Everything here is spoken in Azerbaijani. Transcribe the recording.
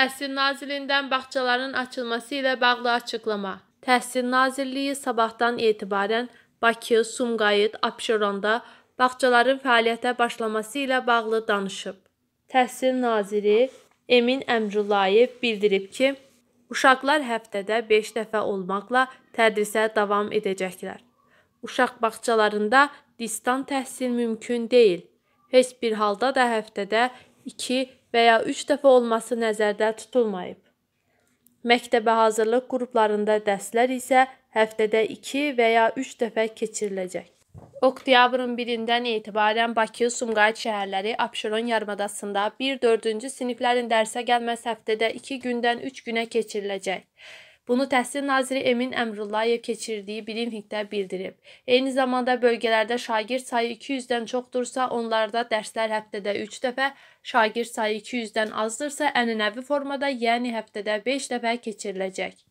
Təhsil Nazirliyindən bağçaların açılması ilə bağlı açıqlama. Təhsil Nazirliyi sabahdan etibarən Bakı, Sumqayıt, Abşeronda bağçaların fəaliyyətə başlaması ilə bağlı danışıb. Təhsil Naziri Emin Əmrullayev bildirib ki, uşaqlar həftədə 5 dəfə olmaqla tədrisə davam edəcəklər. Uşaq bağçalarında distan təhsil mümkün deyil. Heç bir halda da həftədə 2 və ya 3 dəfə olması nəzərdə tutulmayıb. Məktəbə hazırlıq qruplarında dərslər isə həftədə 2 və ya 3 dəfə keçiriləcək. Oktyabrın 1-dən etibarən Bakı, Sumqayıt şəhərləri Abşeron yarımadasında 1-4-cü siniflərin dərsə gəlməz həftədə 2 gündən 3 günə keçiriləcək. Bunu Təhsil Naziri Emin Əmrullayev keçirdiyi bilinfikdə bildirib. Eyni zamanda bölgələrdə şagird sayı 200-dən çoxdursa, onlarda dərslər həftədə 3 dəfə, şagird sayı 200-dən azdırsa, ənənəvi formada, yəni həftədə 5 dəfə keçiriləcək.